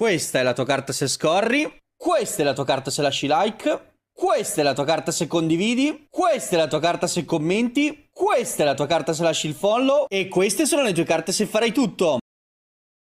Questa è la tua carta se scorri. Questa è la tua carta se lasci like. Questa è la tua carta se condividi, questa è la tua carta se commenti, questa è la tua carta se lasci il follow e queste sono le tue carte se farai tutto.